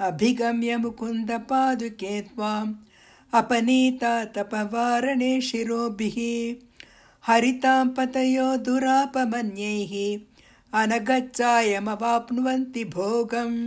अभिगम्य मुकुन्दपादुके त्वाम् अपनीता तपवारणे शिरोभिः हरितां पतयो दुरापमन्यैः अनगच्छायमवाप्नुवन्ति भोगम्